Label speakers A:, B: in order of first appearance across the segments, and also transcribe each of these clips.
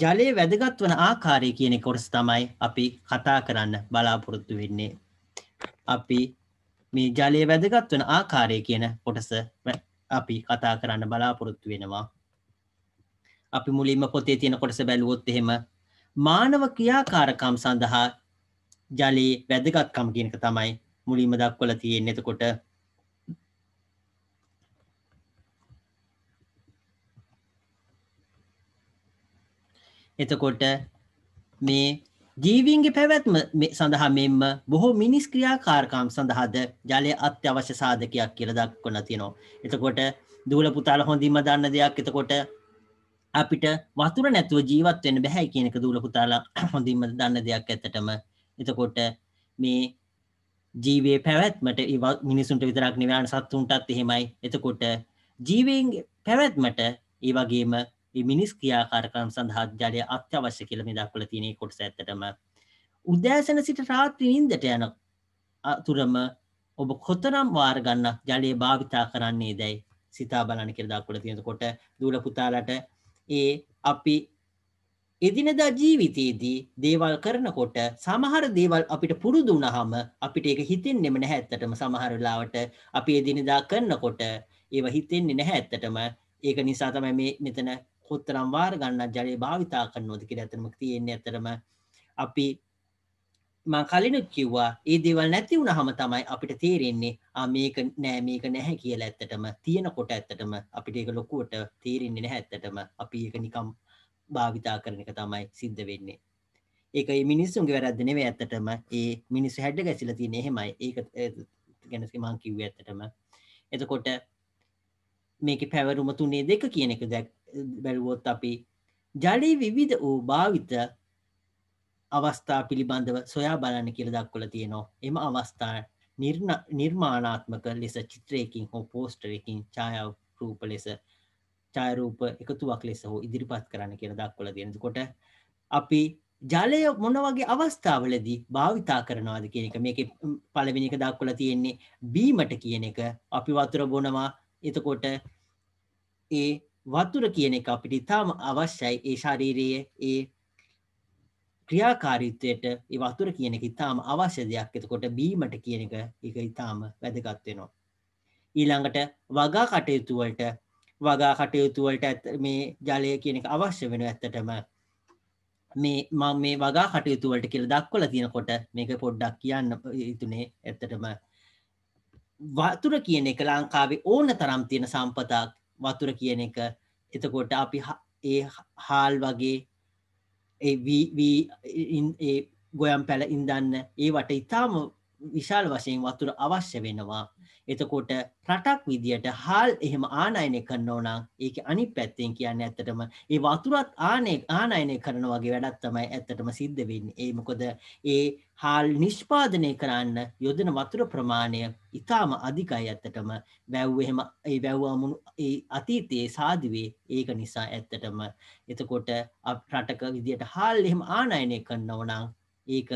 A: ජලයේ වැදගත් වන ආකාරය කියන කොටස තමයි අපි කතා කරන්න බලාපොරොත්තු වෙන්නේ. අපි මේ ජලයේ වැදගත් වන ආකාරය කියන කොටස අපි කතා කරන්න බලාපොරොත්තු වෙනවා. අපි මුලින්ම පොතේ තියෙන කොටස බැලුවොත් එහෙම මානව ක්‍රියාකාරකම් සඳහා ජලයේ වැදගත්කම කියන එක තමයි මුලින්ම දක්වලා තියෙන්නේ. එතකොට එතකොට මේ ජීවීන්ගේ පැවැත්ම සඳහා මෙම බොහෝ මිනිස් ක්‍රියාකාරකම් සඳහාද ජලය අත්‍යවශ්‍ය සාධකයක් කියල දක්වන තිනවා. එතකොට දූල පුතාල හොඳින්ම දන්න දෙයක් එතකොට අපිට වතුර නැතුව ජීවත් වෙන්න බැහැ කියනක දූල පුතාලා හොඳින්ම දන්න දෙයක් ඇතටම එතකොට මේ ජීවේ පැවැත්මට මිනිසුන්ට විතරක් නිවන සත්තුන්ටත් එහෙමයි එතකොට ජීවෙන් පැවැත්මට ඒ වගේම මිනිස් ක්‍රියාකාරකම් සඳහා ජලය අත්‍යවශ්‍ය කියලා මේ දක්වලා තියෙන කොටස ඇත්තටම උදෑසන සිට රාත්‍රී නිින්දට යන අතුරම ඔබ කොතරම් වාර ගන්නක් ජලය භාවිතා කරන්නේ දැයි සිතා බලන්න කියලා දක්වලා තියෙනකොට දූල පුතාලට ඒ අපි එදිනදා ජීවිතයේදී දේවල් කරනකොට සමහර දේවල් අපිට පුරුදු වුණාම අපිට ඒක හිතෙන්නෙම නැහැ ඇත්තටම සමහර වෙලාවට අපි එදිනදා කරනකොට ඒව හිතෙන්නේ නැහැ ඇත්තටම ඒක නිසා තමයි මේ මෙතන කොත්තරම් වාර ගන්න ජලය භාවිතා කරනෝද කියලා ඇතරම තියෙන්නේ ඇතරම අපි මං කලිනුත් කිව්වා ඒ දේවල් නැති වුණාම තමයි අපිට තේරෙන්නේ ආ මේක නෑ මේක නැහැ කියලා ඇත්තටම තියෙනකොට ඇත්තටම අපිට ඒක ලොකුවට තේරෙන්නේ නැහැ ඇත්තටම අපි ඒක නිකම් භාවිතා කරන එක තමයි සිද්ධ වෙන්නේ ඒක මේ මිනිස්සුන්ගේ වැරද්ද නෙවෙයි ඇත්තටම ඒ මිනිස්සු හැඩ ගැසිලා තියෙන එහෙමයි ඒක ගැන මං කිව්වේ ඇත්තටම එතකොට මේකේ පැවරුම තුනේ දෙක කියන එක දැක් බැලුවොත් අපි ජලය විවිධ වූ භාවිත අවස්ථා පිළිබඳව සොයා බලන්න කියල දක්වල තියෙනවා එම අවස්ථා නිර්මාණාත්මක ලෙස චිත්‍රයකින් හෝ පෝස්ටරකින් ඡායාව රූප ලෙස ඡායරූප එකතුවක් ලෙස හෝ ඉදිරිපත් කරන්න කියල දක්වල තියෙන කොට අපි ජලය මොන වගේ අවස්ථාවලදී භාවිතා කරනවාද කියන එක මේක පළවෙනි එක දක්වලා තියෙන්නේ බීමට කියන එක අපි වතුර බොනවා එතකොට ඒ වතුර කියන එක අපිට ඉතාම අවශ්‍යයි ඒ ශරීරයේ ඒ ක්‍රියාකාරීත්වයට ඒ වතුර කියන එක ඉතාම අවශ්‍ය දෙයක් එතකොට බීමට කියන එක ඒක ඉතාම වැදගත් වෙනවා ඊළඟට වගා කටයුතු වලට වගා කටයුතු වලට මේ ජලය කියන එක අවශ්‍ය වෙන ඇත්තටම මේ මම මේ වගා කටයුතු වලට කියලා දක්වලා තියෙනකොට මේක පොඩ්ඩක් කියන්න යුතුනේ ඇත්තටම වතුර කියන එක ලංකාවේ ඕන තරම් තියෙන සම්පතක් වතුර කියන එක එතකොට අපි ඒ හාල් වගේ ඒ ගොයම් පැල ඉන්දන්න ඒවට ඉතාම විශාල් වශයෙන් වතුර අවශ්‍ය වෙනවා එතකොට රටක් විදියට හාල් එහෙම ආනයනය කරනවනම් ඒක අනි පැත්තෙන් කියන්න ඇත්තටම ඒ වතුරත් ආනය ආනයනය කරන වගේ වැඩත් තමයි ඇත්තටම සිද්ධ වෙන්න ඒ මොකොද ඒ හාල් නිෂ්පාදනය කරන්න යොදන වතුර ප්‍රමාණය ඉතාම අධිකයි ඇත්තටම වැැව් එහෙම ඒ වැැව්වාමුණු ඒ අතීතයේ සාධවේ ඒක නිසා ඇත්තටම එතකොට රටක විදියට හාල් එහෙම ආනයනය කරනවනම් ඒක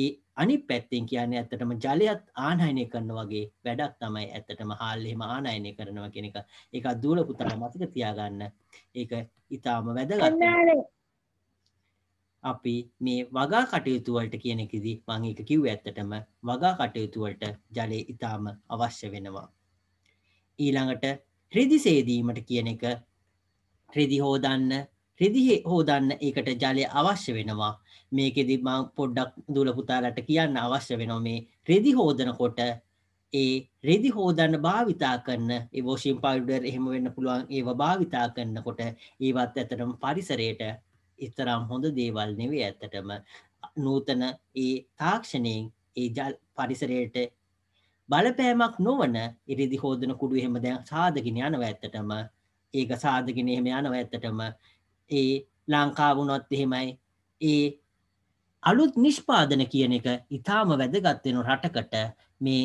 A: ඒ අනි පැත්තෙන් කියන්නේ ඇත්තටම ජලයත් ආනයනය කරන වගේ වැඩක් තමයි ඇත්තටම හාල්ලෙම ආනයනය කරනවා කෙනෙක එක දූල පුතල මතික තියාගන්න ඒක ඉතාම වැදගත් අපි මේ වගා කටයුතුවලට කියනෙකිදි මං එක කිව් ඇත්තටම වගා කටයුතුවලට ජලය ඉතාම අවශ්‍ය වෙනවා ඊළඟට ්‍රදි සේදීමට කියන එක ්‍රදි හෝදන්න රෙදිහි හෝදන්න ඒකට ජලය අවශ්‍ය වෙනවා මේකෙදි මං පොඩ්ඩක් දුල පුතාලට කියන්න අවශ්‍ය වෙනවා මේ රෙදි හෝදනකොට ඒ රෙදි හෝදන්න භාවිතා කරන ඒවෝෂීම් පවුඩර් එහෙම වෙන්න පුළුවන් ඒව භාවිතා කරන්නකොට ඒවත් ඇතටම පරිසරයට ඉතරම් හොඳ දේවල් නෙවේ ඇත්තටම නූතන ඒ තාක්ෂණයෙන් ඒ ජල් පරිසරයට බලපෑමක් නොවන ඉරිදි හෝදන කුඩු එහෙම දැන් සාධගෙන යනව ඇත්තටම ඒක සාධගෙන එහෙම යනව ඇත්තටම ඒ ලංකාවුනොත් එහෙමයි ඒ අලුත් නිෂ්පාදන කියන එක ඉතාම වැදගත්වෙන රටකට මේ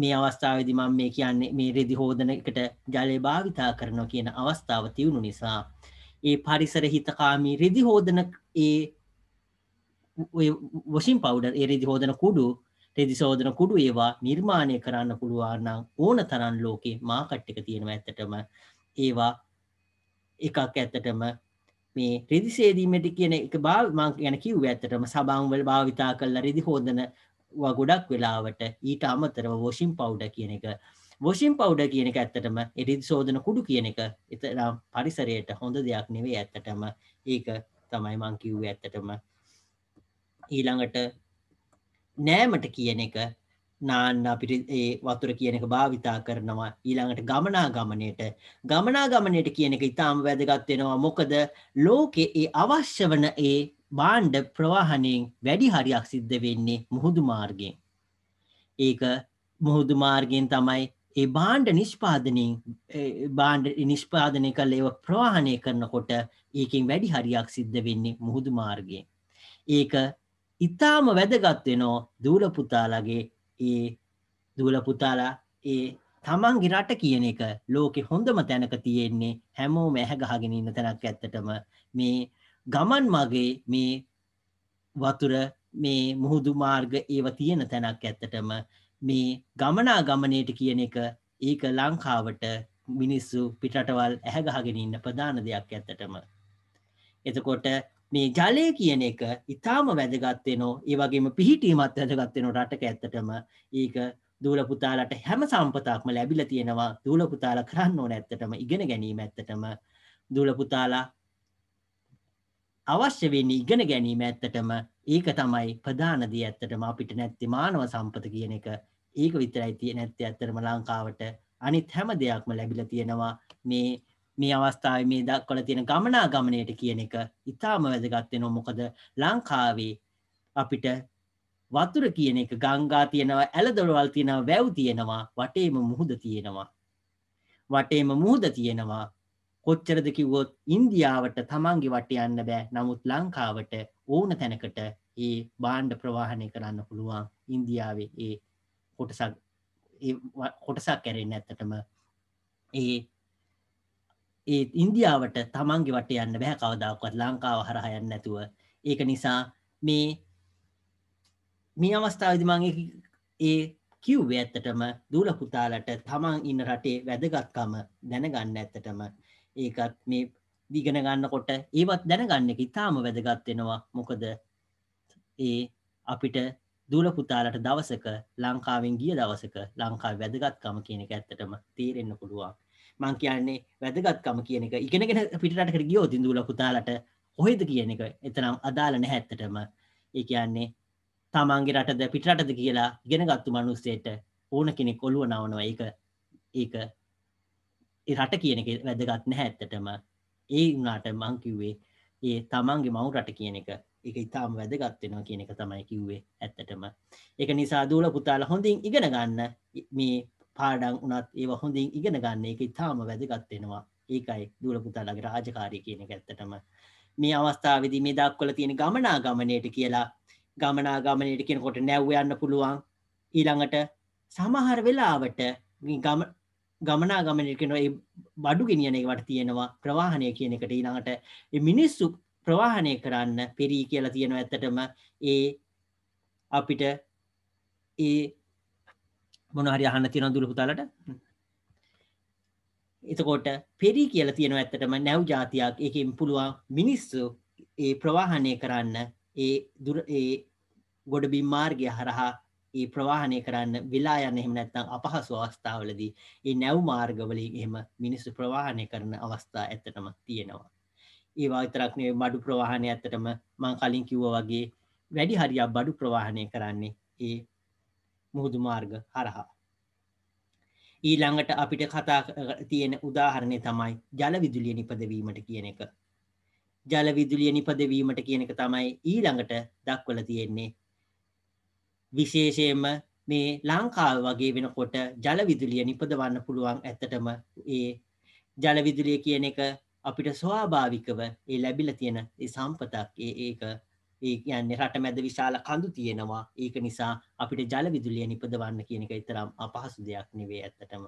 A: මේ අවස්ථාවදි මම මේ කියන්නේ මේ රෙදි හෝදනකට ජලය භාවිතා කරනවා කියන අවස්ථාව තිවුණු නිසා ඒ පරිසර හිතකාමී රෙදි හෝදන ඒ වශින් පවඩ එරෙදි හෝදන කුඩු රෙදි සෝදන කුඩු ඒවා නිර්මාණය කරන්න පුළුවන්නම් ඕන තරන් ලෝකේ මාකට්ටික තියෙනවා ඇත්තටම ඒවා එකක් ඇත්තටම මේ රිදි සේදීමට කියන එක බාව මං ගැන කිව් ඇතටම සබංවල භාවිතා කල්ලා රිදි හෝදන ගොඩක් වෙලාවට ඊට අමතරව වෝෂිම් පවුඩ කියන එක වෝෂිම් පවුඩ කියන එක ඇත්තටම එරිදි සෝදන කුඩු කියන එක එතරම් පරිසරයට හොඳ දෙයක් නෙවේ ඇත්තටම ඒක තමයි මං කිව්ව ඇත්තටම ඊළඟට නෑමට කියන එක නාන්න අපිට ඒ වතුර කියන එක භාවිතා කරනවා ඊළඟට ගමනා ගමනයට ගමනා ගමනයට කියන එක ඉතාම වැදගත් වෙනවා මොකද ලෝකේ ඒ අවශ්‍ය වන ඒ භාණ්ඩ ප්‍රවාහණයෙන් වැඩි හරියක් සිද්ධ වෙන්නේ මුහුදු මාර්ගයෙන් ඒක මුහුදු මාර්ගයෙන් තමයි ඒ භාණ්ඩ නිෂ්පාදනයෙන් භාණ්ඩ නිෂ්පාදනය කළ ඒව ප්‍රවාහණය කරනකොට ඒකින් වැඩි හරියක් සිද්ධ වෙන්නේ මුහුදු මාර්ගයෙන් ඒක ඉතාම වැදගත් වෙනෝ දූලපුතාලගේ ඒ දූල පුතාලා ඒ තමන්ගේ රට කියන එක ලෝකෙ හොඳම තැනක තියෙන්නේ හැමෝ මැහැ ගහගෙන ඉන්න තැනක් ඇත්තටම මේ ගමන් මගේ මේ වතුර මේ මුහුදු මාර්ග ඒව තියෙන තැනක් ඇත්තටම මේ ගමනා ගමනයට කියන එක ඒක ලංකාවට මිනිස්සු පිටවල් ඇහැගහගෙන ඉන්න ප්‍රධාන දෙයක් ඇත්තටම. එතකොට මේ ජලය කියන එක ඉතාම වැදගත්වෙනෝ ඒවගේම පිහිටීමත් වැදගත්වෙන රටක ඇත්තටම ඒක දූලපුතාලට හැම සම්පතාක්ම ලැබිල තියෙනවා දූලපුතාල කරන්න ඕන ඇත්තටම ඉගෙන ගැනීම ඇත්තටම දූලපුතාලා අවශ්‍ය වෙන්නේ ඉගෙන ගැනීම ඇත්තටම ඒක තමයි ප්‍රධානදී ඇත්තටම අපිට නැත්ති මානව සම්පත කියන එක ඒක විතරයි තියෙන ඇත්ත ඇත්තරම ලංකාවට අනිත් හැම දෙයක්ම ලැබිල තියෙනවා මේ මේ අවස්ථාව මේ දක්කොල තියෙන ගමනා ගමනයට කියන එක ඉතාම වැදගත්වෙන මොකද ලංකාවේ අපිට වතුර කියන එක ගංගා තියෙනවා ඇලදොළවල් තියෙනවා වැැව් තියෙනවා වටේම මුහුද තියෙනවා. වටේම මුහුද තියෙනවා කොච්චරද කිව්වොත් ඉන්දියාවට තමන්ගේ වට යන්න බෑ නමුත් ලංකාවට ඕන තැනකට ඒ බාණ්ඩ ප්‍රවාහණය කරන්න පුළුවන් ඉන්දියාවේ ඒ කොටසක් කොටසක් කැරෙන් ඇත්තටම ඒ ඒ ඉන්දියාවට තමන්ගේ වට යන්න බැහ කවදාවක්වත් ලංකාව හරහයන්න නැතුව ඒක නිසා මේ මේ අවස්ථාවදමගේ ඒ කිව් ඇත්තටම දූලපුතාලට තමන් ඉන්න රටේ වැදගත්කම දැනගන්න ඇත්තටම ඒකත් මේ දිගෙන ගන්නකොට ඒවත් දැනගන්න එක ඉතාම වැදගත්වෙනවා මොකද ඒ අපිට දූලපුතාලට දවසක ලංකාවෙන් ගිය දවසක ලංකා වැදගත්කම කියනක ඇත්තටම තේරෙන්න්න පුළුවන් මං කියන්නේ වැදගත්කම කියන එක ඉගෙනගෙන පිටට කර ගියෝ දිඳුල කුතාලට කොහෙද කියන එක එතනම් අදාළ නැහැත්තටම ඒ කියන්නේ තමන්ගේ රටද පිටරටද කියලා ඉගෙනගත්තු මනුස්සයට ඕන කෙනෙක් ඔළුව නවනවා ඒක ඒක රට කියන එක වැදගත් නැහැත්තටම ඒ වුණාට මං කිව්වේ ඒ තමන්ගේ මවු රට කියන එක එක ඉතාම වැදගත්වෙනවා කියන එක තමයි කිව්වේ ඇත්තටම එක නිසා දූල පුතාල හොඳින් ඉගෙන ගන්න මේ පාඩම් වුණත් ඒව හොඳින් ඉගෙන ගන්න එක ඉතාම වැදගත් වෙනවා. ඒකයි දූල පුතාලාගේ රාජකාරිය කියන එක ඇත්තටම මේ අවස්ථාවේදී මේ දක්වලා තියෙන ගමනාගමනයට කියලා ගමනාගමනයට කියනකොට නැව්ව යන්න පුළුවන්. ඊළඟට සමහර වෙලාවට ගමනාගමනයට කියන ඒ බඩු ගෙනියන එකට තියෙනවා ප්‍රවාහණය කියන එකට ඊළඟට ඒ මිනිස්සු ප්‍රවාහණය කරන්න පෙරී කියලා තියෙනවා ඇත්තටම ඒ අපිට ඒ මොන හරි අහන්න තියෙන දුල පුතාලට එතකොට පෙරී කියලා තියෙනවා ඇත්තටම නැව් ජාතියක් ඒකෙන් පුළුවන් මිනිස්සු ඒ ප්‍රවාහනය කරන්න ඒ දුර ඒ ගොඩබිම් මාර්ගය හරහා ඒ ප්‍රවාහනය කරන්න වෙලා යන්න එහෙම නැත්නම් අපහසු අවස්ථාවලදී ඒ නැව් මාර්ගවලින් එහෙම මිනිස්සු ප්‍රවාහනය කරන අවස්ථා ඇත්තටම තියෙනවා. ඒ වගේතරක් නෙවෙයි බඩු ප්‍රවාහනය ඇත්තටම මම කලින් කිව්වා වගේ වැඩි හරියක් බඩු ප්‍රවාහනය කරන්නේ ඒ මුහුදු මාර්ග හරහා. ඊළඟට අපිට කතා තියෙන උදාහරණය තමයි ජලවිදුලිය නිපදවීමට කියන එක. ජලවිදුලිය නිපදවීමට කියන එක තමයි ඊළඟට දක්වල තියෙන්නේ. විශේෂයෙන්ම මේ ලංකාව වගේ වෙනකොට ජලවිදුලිය නිපදවන්න පුළුවන් ඇත්තටම ඒ ජලවිදුලිය කියන එක අපිට ස්වාභාවිකව ඒ ලැබිල තියෙන සම්පතක් ඒක ඒ කියන්නේ රටමැද විශාල කඳු තියෙනවා. ඒක නිසා අපිට ජල විදුලිය නිපදවන්න කියන එක තරම් අපහසු දෙයක් නෙවෙයි ඇත්තටම.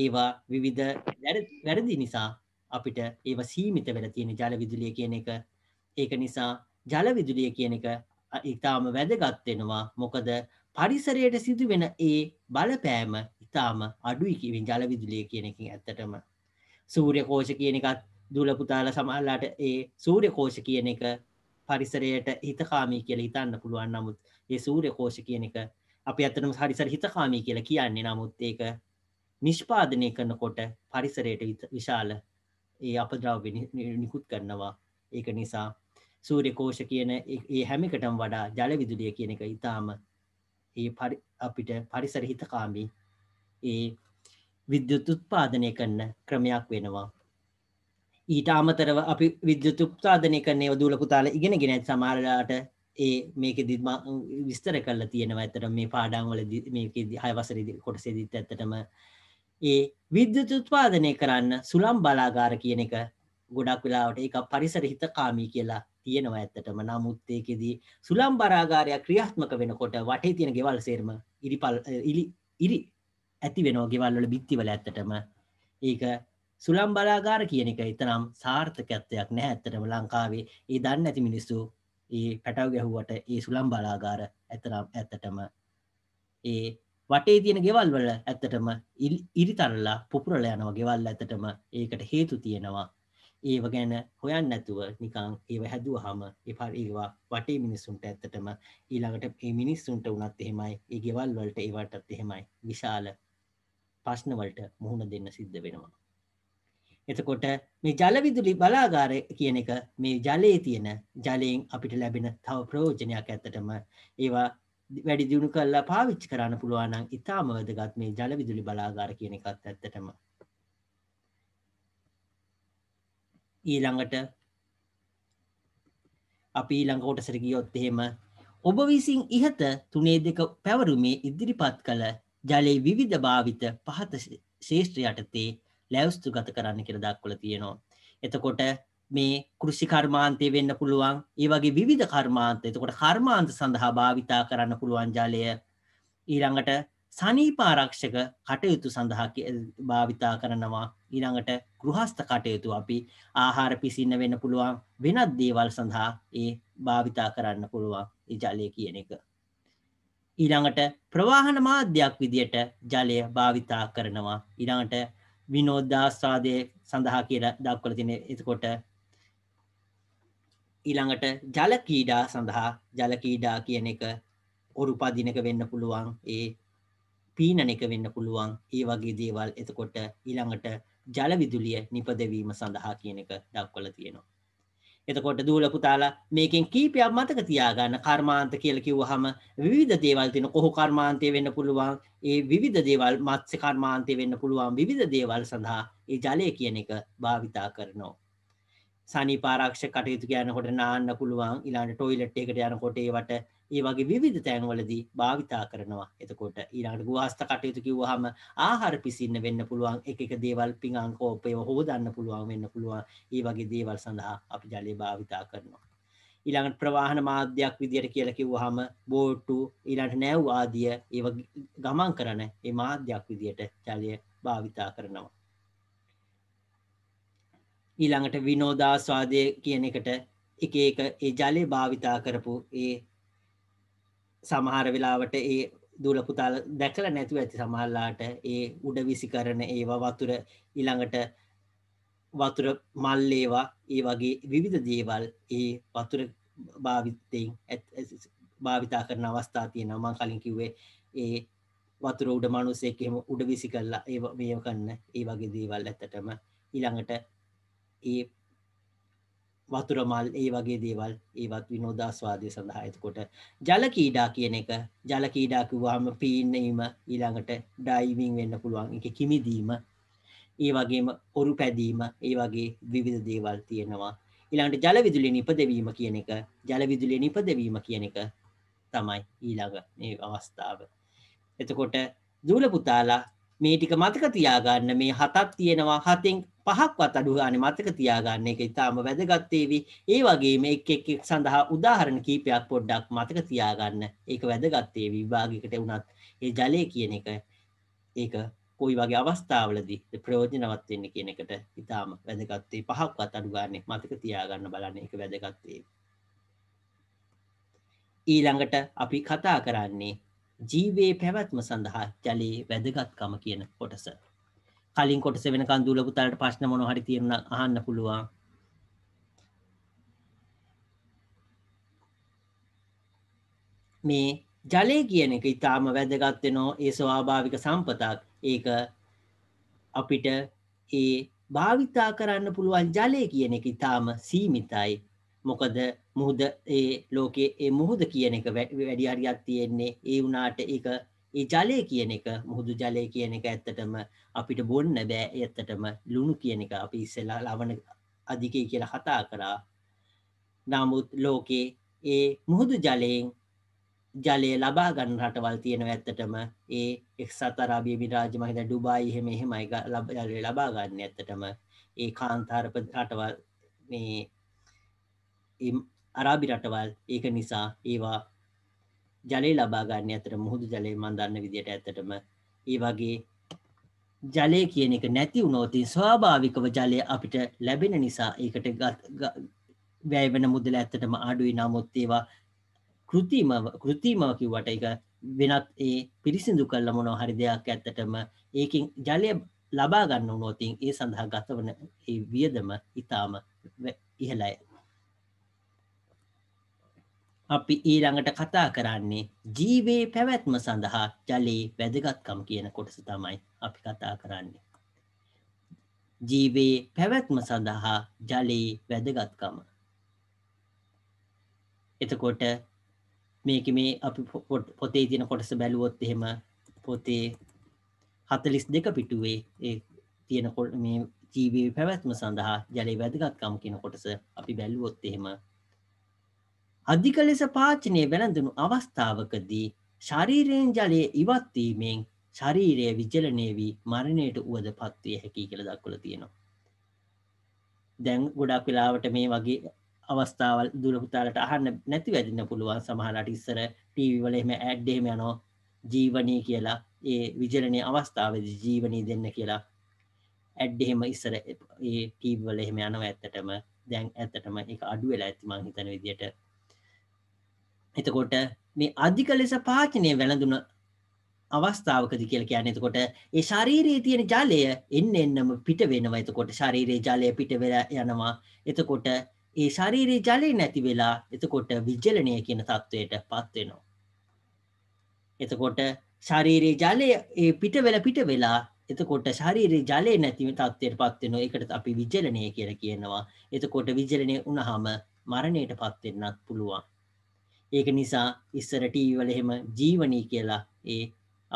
A: ඒවා විවිධ වැරදි නිසා අපිට ඒව සීමිත වෙලා තියෙන ජල විදුලිය කියන එක. ඒක නිසා ජල විදුලිය කියන එක ඉතාම වැදගත් වෙනවා. මොකද පරිසරයට සිදුවෙන ඒ බලපෑම ඉතාම අඩුයි කිවින් ජල විදුලිය කියන එකෙන් ඇත්තටම. සූර්ය කෝෂ කියන එකත් දුලපුතාල සමහරලාට ඒ සූර්ය කෝෂ කියන එක පරිසරයට හිතකාමී කියලා හිතන්න පුළුවන් නමුත් ඒ සූර්ය කෝෂ කියන එක අපි ඇත්තටම හරිසර හිතකාමී කියලා කියන්නේ නමුත් ඒක නිෂ්පාදනය කරනකොට පරිසරයට විශාල ඒ අපද්‍රව්‍ය නිකුත් කරනවා ඒක නිසා සූර්ය කෝෂ කියන ඒ හැමිකටම වඩා ජලවිදුලිය කියන එක ඉතාම ඒ අපිට පරිසර හිතකාමී ඒ විද්‍යුත් උත්පාදනය කරන ක්‍රමයක් වෙනවා ඊට අමතරව අපි විද්‍යුත් උත්පාදනය කරන්නේ දූලපුතාල ඉගෙන ගෙන සමාරලාට ඒ මේක දිම විස්තර කරලා තියෙනවා ඇතට මේ පාඩංවල මේක හයවසරදි කොටසේදිත් ඇත්තටම ඒ විද්‍යුත් උත්පාදනය කරන්න සුළම් බලාගාර කියන එක ගොඩක් වෙලාවට එක පරිසර හිත කාමී කියලා තියෙනවා ඇත්තටම නමුත්තේකෙදී සුළම් බරාගාරයක් ක්‍රියාත්මක වෙනකොට වටේ තියෙන ගෙවල් සේරම ඉරිපල් ඉරි ඇති වෙනවා ගෙවල්වල බිත්තිවල ඇත්තටම ඒක සුළම් බලාගාර කියන එක ඉතනම් සාර්ථකත්වයක් නැහැ ඇත්තටම ලංකාවේ ඒ දන්න ඇති මිනිස්සු ඒ පැටව ගැහුවට ඒ සුළම් බලාගාර ඇතරම් ඇත්තටම ඒ වටේ තියෙන ගෙවල් වල ඇත්තටම ඉරිතරල්ලා පුපුරල යනවා ගෙවල් ඇතටම ඒකට හේතු තියෙනවා ඒව ගැන හොයන් නැතුව නිකං ඒව හැදුව හම එපර ඒවා වටේ මිනිස්සුන්ට ඇත්තටම ඊළඟට ඒ මිනිස්සුන්ට උනත් එහෙමයි ඒ ගෙවල් වලට ඒවටත් එහෙමයි විශාල ප්‍රශ්නවලට මුහුණ දෙන්න සිද්ධ වෙනවා එතකොට මේ ජලවිදුලි බලාගාරය කියන එක මේ ජලයේ තියෙන ජලයෙන් අපිට ලැබෙන තව ප්‍රයෝජනයක් ඇත්තටම ඒවා වැඩි දියුණු කරලා පාවිච්චි කරන්න පුළුවන් නම් ඉතාම වැදගත් මේ ජලවිදුලි බලාගාර කියන එකත් ඇත්තටම ඊළඟට අපි ඊළඟ කොටසට ගියොත් එහෙම ඔබ විසින් ඉහත තුනේ දෙක පැවරුමේ ඉදිරිපත් කළ ජලයේ විවිධ භාවිත පහත ශේෂ්ත්‍ර යටතේ ලැවස්තු ගත කරන්න කර දක්වල තියෙනවා. එතකොට මේ කෘෂි කර්මාන්තය වෙන්න පුළුවන් ඒ වගේ විධ කර්මාන්ත එතකොට කර්මාන්ත සඳහා භාවිතා කරන්න පුළුවන් ජාලය ඊළඟට සනීපාරක්ෂක කටයුතු සඳහා භාවිතා කරනවා ඊළඟට ගෘහස්ත කටයුතු අපි ආහාර පිසින්න වෙන්න පුළුවන් වෙනත් දේවල් සඳහා ඒ භාවිතා කරන්න පුළුවන් ඒ ජලය කියන එක. ඊළඟට ප්‍රවාහන මාධ්‍යයක් විදියට ජලය භාවිතා කරනවා ඊළඟට විනෝදාස්වාදය සඳහා කියලා දක්වල තින එතකොට ඊළඟට ජලකීඩා සඳහා ජලකීඩා කියන එක ඔරුපදිනක වෙන්න පුළුවන් ඒ පීනන එක වෙන්න පුළුවන් ඒ වගේ දේවල් එතකොට ඊළඟට ජලවිදුලිය නිපදවීම සඳහා කියන එක දක්වල තියෙනවා එතකොට දූල පුතාලා මේකෙන් කීපයක් මතක තියාගන්න කර්මාන්ත කියලා කිව්වහම විවිධ දේවල් තියෙන කොහො කර්මාන්තය වෙන්න පුළුවන් ඒ විවිධ දේවල් මත්ස්‍ය කර්මාන්තය වෙන්න පුළුවන් විවිධ දේවල් සඳහා ඒ ජලය කියන එක භාවිතා කරනවා සනි පාරක්ෂ කටයුතු යනකොට නාන්න පුළුවන් ඊළඟ ටොයිලට් එකට යනකොට ඒවට ඒ වගේ විවිධ තැන්වලදී භාවිතා කරනවා. එතකොට ඊළඟට ගෘහස්ත කටයුතු කිව්වහම ආහාර පිසින්න වෙන්න පුළුවන්, එක එක දේවල් පිඟාන් කෝපය හොදන්න පුළුවන් වෙන්න පුළුවන්. ඒ වගේ දේවල් සඳහා අපි ජලය භාවිතා කරනවා. ඊළඟට ප්‍රවාහන මාධ්‍යයක් විදියට කියලා කිව්වහම බෝට්ටු, ඊළඟට නැව් ආදිය ඒව ගමන් කරන මේ මාධ්‍යයක් විදියට ජලය භාවිතා කරනවා. ඊළඟට විනෝදාස්වාදය කියන එකට එක එක ඒ ජලය භාවිතා කරපු ඒ සමහර වෙලාවට ඒ දුලකුතාල දැකල නැතුව ඇති සමල්ලාට ඒ උඩ විසි කරන ඒවා වතුර ඉළඟට වතුර මල්ලේවා ඒ වගේ විවිධ දේවල් ඒ වතුර භාවිතයෙන් භාවිතා කරන අවස්ථා තියෙන මං කලින් කිව්වේ ඒ වතුර උඩ මනුසෙක් එහෙම උඩ විසි කරලා ඒ මේව කන්න ඒ වගේ දේවල් ඇත්තටම ඊළඟට ඒ වතුරමල් ඒ වගේ දේවල් ඒවත් විනෝදාස්වාදය සඳහා එතකොට ජලකීඩා කියන එක ජලකීඩාකිවාම පීන්නීම ඊළඟට ඩයිවිං වෙන්න පුළුවන් එක කිමිදීම ඒ වගේම ඔරු පැදීම ඒ වගේ විවිධ දේවල් තියෙනවා ඊළඟට ජලවිදුලි නිපදවීම කියන එක ජලවිදුලි නිපදවීම කියන එක තමයි ඊළඟ මේ අවස්ථාව එතකොට දූල පුතාලා මේ ටික මතක තියාගන්න මේ හතක් තියෙනවා හතෙන් පහක්වත් අඩු ගානේ මතක තියාගන්න එක ඉතාම වැදගත් වේවි. ඒ වගේම එක් එක් සඳහා උදාහරණ කීපයක් පොඩ්ඩක් මතක තියාගන්න. ඒක වැදගත් වේවි විභාගයකට වුණත් ඒ ජලය කියන එක ඒක කොයි වගේ අවස්ථාවලදී ප්‍රයෝජනවත් වෙන්න කියන එකට ඉතාම වැදගත් වේ. පහක්වත් අඩු ගානේ මතක තියාගන්න බලන්න ඒක වැදගත් වේවි. ඊළඟට අපි කතා කරන්නේ ජීවයේ පැවැත්ම සඳහා ජලයේ වැදගත්කම කියන කොටස. කලින් කොටස වෙනකන් දූල පුතාලට ප්‍රශ්න මොනවා හරි තියෙනවා අහන්න පුළුවන්. මේ ජලය කියන එක ඉතාම වැදගත් වෙනවා ඒ ස්වාභාවික සම්පතක්. ඒක අපිට ඒ භාවිතා කරන්න පුළුවන් ජලය කියන එක ඉතාම සීමිතයි. මොකද මුහුද ඒ ලෝකයේ ඒ මුහුද කියන එක වැඩි හරියක් තියෙන්නේ ඒ වුණාට ඒක ඒ ජලය කියන එක මුහුදු ජලය කියන එක ඇත්තටම අපිට බොන්න බෑ ඇත්තටම ලුණු කියන එක අපි ඉස්සෙල්ලා ලවණ අධිකය කියලා කතා කරා නමුත් ලෝකේ ඒ මුහුදු ජලයෙන් ජලය ලබා ගන්න රටවල් තියෙන ඇත්තටම ඒ එක්සත් අරාබිය මිරාජ මහිත ඩුබායි එහෙම එහෙමයි ජලය ලබා ගන්න ඇත්තටම ඒ කාන්තාර රටවල් මේ අරාබි රටවල් ඒක නිසා ඒවා ජලය ලබාගන්න ඇතර මුහුදු ජලය මන්දන්න විදියට ඇතටම ඒ වගේ ජලය කියන එක නැති වුණෝතින් ස්වාභාවිකව ජලය අපිට ලැබෙන නිසා ඒකට වැය වෙන මුදල ඇත්තටම අඩුයි නමුත් ඒවා කෘතිම කෘතිමව කිව්වට එක වෙනත් ඒ පිරිසිදු කල්ල මොන හරි දෙයක් ඇත්තටම ඒකින් ජලය ලබාගන්න වනෝතින් ඒ සඳහා ගතවන ඒ වියදම ඉතාම ඉහලයි අපි ඊළඟට කතා කරන්නේ ජීවේ පැවැත්ම සඳහා ජලයේ වැදගත්කම් කියන කොටස තමයි අපි කතා කරන්නේ. ජීවේ පැවැත්ම සඳහා ජලයේ වැදගත්කම. එතකොට මේක මේ අපි පොතේ තියෙන කොටස බැලුවොත් එහෙම පොතේ හතලිස් දෙක පිටුවේ ඒ තියෙන මේ ජීවේ පැවැත්ම සඳහා ජලයේ වැදගත්කම් කියන කොටස අපි බැලුවොත් එහෙම අධික ලෙස පාචනය වැළඳුණු අවස්ථාවකදී ශරීරයෙන් ජලය ඉවත්වීමෙන් ශරීරය විජලනය වී මරණයට වුවද පත්වය හැකි කළ දක්වල තියෙනවා. දැන් ගොඩක් වෙලාවට මේ වගේ අවස්ථාවල් දුරපුතාලට අහන්න නැති වැඩින්න පුළුවන් සමහලට ඉස්සර ටීවිවලෙම ඇඩ්ඩේම යනෝ ජීවනය කියලා ඒ විජලනය අවස්ථාවද ජීවනී දෙන්න කියලා ඇඩ්ඩහෙම ඉස්සර ඒ ටීවල එහෙම යනව ඇත්තටම දැන් ඇත්තටම එක අඩුවෙලා ඇතිමං හිතන විදියට එතකොට මේ අධික ලෙස පාචනය වැළඳුන අවස්ථාවකද කියල කියන්න එතකොට ඒ ශරීරයේ තියෙන ජාලය එන්න එන්නම පිට වෙනවා එතකොට ශරීරයේ ජාලය පිට වෙලා යනවා එතකොට ඒ ශරීරයේ ජලය නැති වෙලා එතකොට විජ්ජලනය කියන තත්ත්වයට පත්වෙනවා. එතකොට ශරීරයේ ජලය ඒ පිටවෙල පිට වෙලා එතකොට ශරීරයේ ජලය නැතිව තත්ත්වයට පත්වෙනවා ඒකට අපි විජලනය කියලා කියනවා එතකොට විජලනය වුණහම මරණයට පත්වෙන්නත් පුළුවන් ඒක නිසා ඉස්සර ටීවි වල එහෙම ජීවනී කියලා ඒ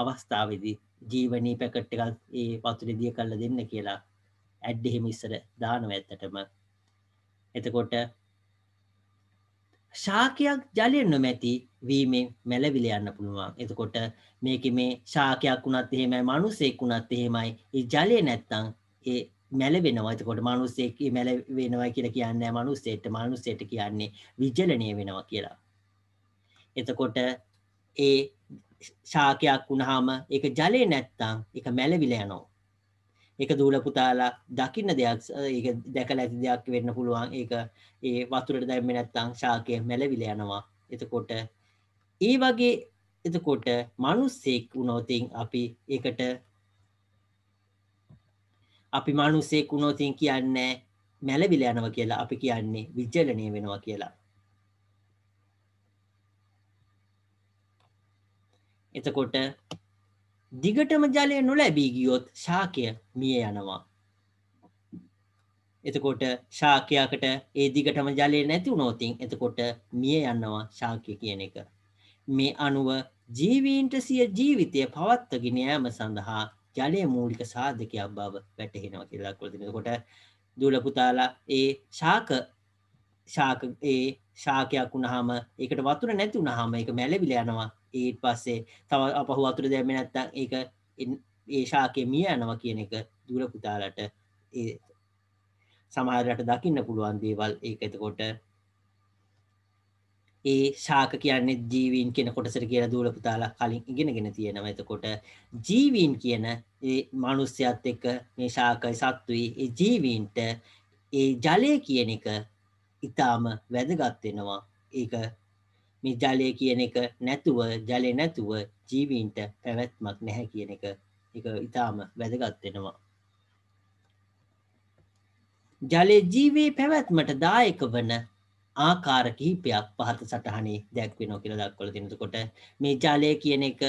A: අවස්ථාවේදී ජීවනී පැකට් එකක් ඒ වතුරේ දිය කරලා දෙන්න කියලා ඇඩ් එහෙම ඉස්සර දානවා ඇත්තටම. එතකොට ශාකයක් ජලය නොමැති වීමෙන් මැලවිල යන්න පුළුවන්. එතකොට මේකේ මේ ශාකයක් වුණත් එහෙමයි මිනිසෙක් වුණත් එහෙමයි. ඒ ජලය නැත්තම් ඒ මැලවෙනවා එතකොට මිනිස්සෙක් මැලවෙනවා කියලා කියන්නේ නැහැ මිනිස්සෙට මිනිස්සෙට කියන්නේ විජලණය වෙනවා කියලා. එතකොට ඒ ශාකයක් වුණහාම ඒක ජලය නැත්තං එක මැලවිල යනෝ එක දූල පුතාලා දකින්න දෙයක් ඒ දැකල ඇති දෙයක් වෙන්න පුළුවන් ඒක ඒ වතුරට දැම්ම නැත්තං ශාකය මැලවිල යනවා එතකොට ඒ වගේ එතකොට මනුස්සෙක් වුණෝතින් අපි එකට අපි මනුස්සෙක් වුණෝතින් කියන්නේ මැලවිල යනවා කියලා අපි කියන්නේ විජ්ජලනය වෙනවා කියලා එතකොට දිගටම ජලය නොලැබී ගියොත් ශාකය මිය යනවා. එතකොට ශාකයකට ඒ දිගටම ජලය නැති වුණෝතින් එතකොට මිය යන්නවා ශාකය කියන එක. මේ අනුව ජීවීන්ට සිය ජීවිතය පවත්වගෙන යෑම සඳහා ජලය මූලික සාධකයක් බව වැටහෙනවා කියලා කොලතිනකොට දුලපුතාලා ඒ ශාක ශාක ඒ ශාකයක් වුණහම එකට වතුර නැති වුණහම එක මැලවිල යනවා ඒත් පස්සේ තව අපහු අතුර දැම නැත්තං ඒක ඒ ශාකය මිය යනව කියන එක දුර පුතාලට සමහරට දකින්න පුළුවන් දේවල් ඒක එතකොට ඒ ශාක කියන්න ජීවීන් කියෙන කොටසට කියන දූල පුතාලා කලින් ඉගෙනගෙන තියෙනව එතකොට ජීවීන් කියන මනුස්්‍යත් එක මේ ශාකයි සත්තුයි ඒ ජීවීන්ට ඒ ජලය කියන එක ඉතාම වැදගත්වෙනවා ඒක මේ ජලය කියන එක නැතුව ජලය නැතුව ජීවීන්ට පැවැත්මක් නැහැ කියන එක එක ඉතාම වැදගත්වෙනවා. ජලය ජීවේ පැවැත්මට දායක වන ආකාර කිහිපයක් පහත සටහනේ දැක්වෙනෝ කියල දක්වල තිනතුකොට මේ ජලය කියන එක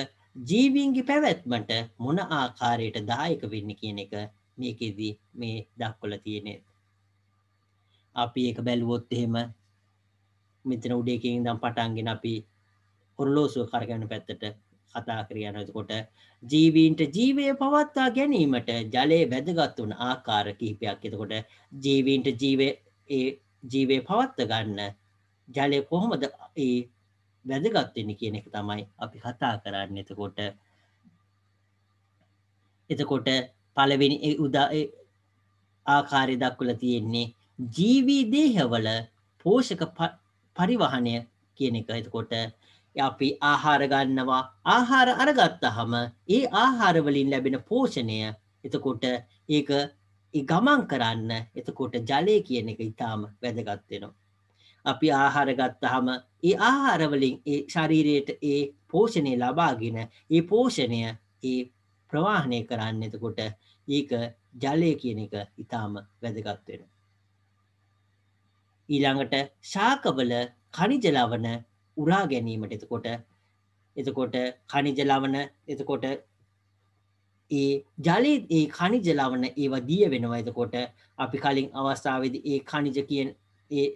A: ජීවීන්ගේ පැවැත්මට මොන ආකාරයට දායක වෙන්න කියන එක මේකෙදී මේ දක්වල තියනෙත්. අපි එක බැලුවොත් එහෙම මෙතන උඩේකින් දම් පටන්ගෙන අපි ඔරලෝසුව කරගන්න පැත්තට කතා ක්‍රියනකොට ජීවීන්ට ජීවය පවත්තා ගැනීමට ජලය වැදගත් වන ආකාර කිහිපයක් එතකොට ජීවීන්ට ජීවේ ජීවය පවත්ත ගන්න ජලය කොහොමද ඒ වැදගත්වෙන්න කියන එක තමයි අපි කතා කරන්න එතකොට එතකොට පලවෙනි උදා ආකාරය දක්වල තියෙන්නේ ජීවී දේහවල පෝෂක පරිවහනය කියන එක එතකොට අපි ආහාර ගන්නවා ආහාර අරගත්තහම ඒ ආහාරවලින් ලැබෙන පෝෂණය එතකොට ඒක ගමන් කරන්න එතකොට ජලය කියන එක ඉතාම වැදගත්වෙනවා. අපි ආහාර ගත්තහම ඒ ආහාරවලින් ඒ ශරීරයට ඒ පෝෂණය ලබාගෙන ඒ පෝෂණය ඒ ප්‍රවාහනය කරන්න එතකොට ඒක ජලය කියන එක ඉතාම වැදගත්වෙනවා. ඊළඟට ශාකවල කනිජලවන උරා ගැනීමට එතකොට එතකොට කනිජලවන එතකොට ඒ ජලය ඒ කනිජලවන ඒවා දිය වෙනවා එතකොට අපි කලින් අවස්ථාවද ඒ කනිජ කියෙන් ඒ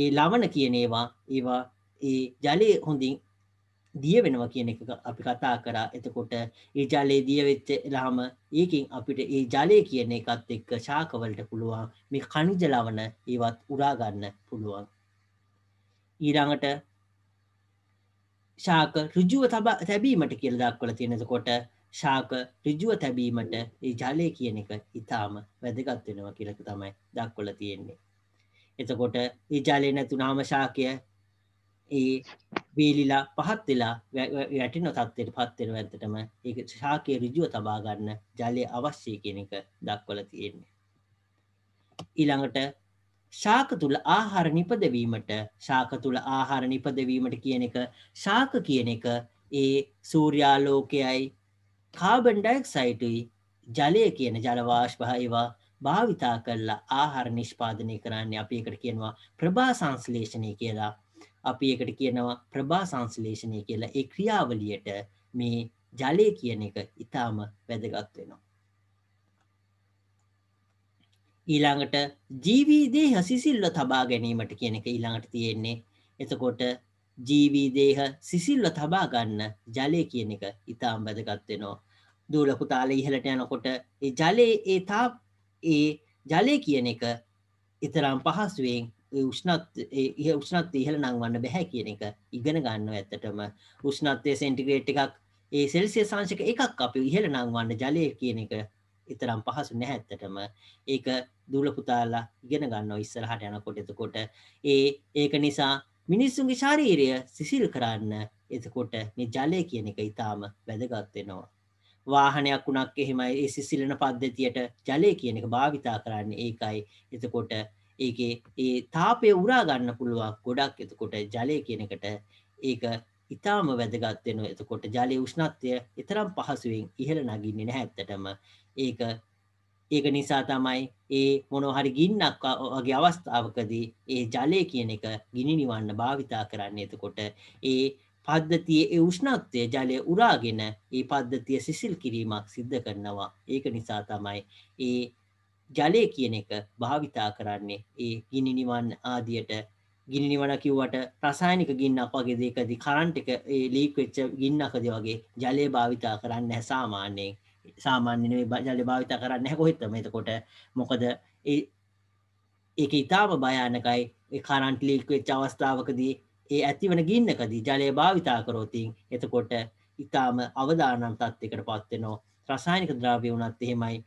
A: ඒ ලවන කියන ඒවා ඒවා ඒ ජලය හොඳින් දිය වෙනවා කියන එක අපි කතා කරා එතකොට ඒ ජලය දිය වෙච්ච ලාම ඒකින් අපිට ඒ ජලය කියන එකත් එක්ක ශාකවලට පුළුවන් මේ කනිජ ලවණ ඒවත් උරා ගන්න පුළුවන් ඊළඟට ශාක ඍජුව තැබීමට කියලා දක්වලා තියෙන එතකොට ශාක ඍජුව තැබීමට ඒ ජලය කියන එක ඊටාම වැදගත් වෙනවා කියලා තමයි දක්වලා තියෙන්නේ එතකොට ඒ ජලය නැතුණාම ශාකය ඒ වේලිලා පහත් වෙලා වැටි නොතත්වයට පත්වෙන ඇත්තටම ඒක ශාකය රිජුව තබාගන්න ජලය අවශ්‍ය කියන එක දක්වල තියෙන්නේ. ඊළඟට ශාක තුළ ආහාර නිපදවීමට ශාක තුළ ආහාර නිපදවීමට කියන එක ශාක කියන එක ඒ සූර්යාලෝකයයි කාබන්ඩයික්සයිටයි ජලය කියන ජලවාශ්භහ ඒවා භාවිතා කරලා ආහාර නිෂ්පාදනය කරන්නේ අප එකට කියනවා ප්‍රභා සංස්ලේෂණය කියලා අපි එකට කියනවා ප්‍රභා සංස්ලේෂණය කියලා ඒ ක්‍රියාවලියට මේ ජලය කියන එක ඉතාම වැදගත් වෙනවා. ඊළඟට ජීවීදේ හසිසිල්ල තබා ගැනීමට කියන එක ඊළඟට තියෙන්නේ එතකොට ජීවීදේහ සිසිල්ල තබා ගන්න ජලය කියන එක ඉතාම් වැදගත් වෙනවා. දූලකු තාල ඉහලට යනකොට ඒ ජලයේ ඒ තාප් ඒ ජලය කියන එක ඉතරම් පහසුවෙන් උෂ්ණත් ඉහ උෂ්ණත් ඉහළ නංවන්න බැහැ කියන එක ඉගෙන ගන්න ඇත්තටම උෂ්ණත්වය සෙන්ටිග්‍රේට් එකක් ඒ සෙල්සිය සංශක එකක් අපි ඉහළ නංවන්න ජලය කියන එක එතරම් පහසු නැහැත්තටම ඒක දුල පුතාලා ඉගෙන ගන්න ඉස්සරහට යනකොට එතකොට ඒ ඒක නිසා මිනිස්සුන්ගේ ශාරීරය සිසිල් කරන්න එතකොට මේ ජලය කියන එක ඉතාම වැදගත් වෙනවා වාහනයක් වුණක් එහෙමයි ඒ සිසිලන පද්ධතියට ජලය කියන එක භාවිතා කරන්න ඒකයි එතකොට ඒකේ ඒ තාපය උරා ගන්න පුළුවන් ගොඩක් එතකොට ජලය කියන එකට ඒක ඉතාම වැදගත් වෙනවා. එතකොට ජලයේ උෂ්ණත්වය ඊතරම් පහසුවෙන් ඉහළ නගින්නේ නැහැ ඇත්තටම. ඒක ඒක නිසා තමයි ඒ මොනවා හරි ගින්නක් වගේ අවස්ථාවකදී ඒ ජලය කියන එක ගිනි නිවන්න භාවිතා කරන්නේ. එතකොට ඒ පද්ධතියේ ඒ උෂ්ණත්වය ජලය උරාගෙන ඒ පද්ධතිය සිසිල් කිරීමක් සිද්ධ කරනවා. ඒක නිසා තමයි ඒ ජලය කියන එක භාවිතා කරන්නේ ඒ ගිනි නිවන්න ආදියට ගිනි නිවන කිව්වට රසායනික ගින්නක් වගේ දෙකදී කරන්ට් එක ඒ ලීක් වෙච්ච ගින්නකදී වගේ ජලය භාවිතා කරන්නේ නැහැ සාමාන්‍යයෙන් සාමාන්‍ය නෙවෙයි ජලය භාවිතා කරන්නේ නැහැ කොහෙත්ම එතකොට මොකද ඒ ඒක ඊටාම භයානකයි ඒ කරන්ට් ලීක් වෙච්ච අවස්ථාවකදී ඒ ඇතිවන ගින්නකදී ජලය භාවිතා කරොත් එතකොට ඊටාම අවදානම් තත්යකට පත් වෙනවා රසායනික ද්‍රව්‍ය වුණත් එහෙමයි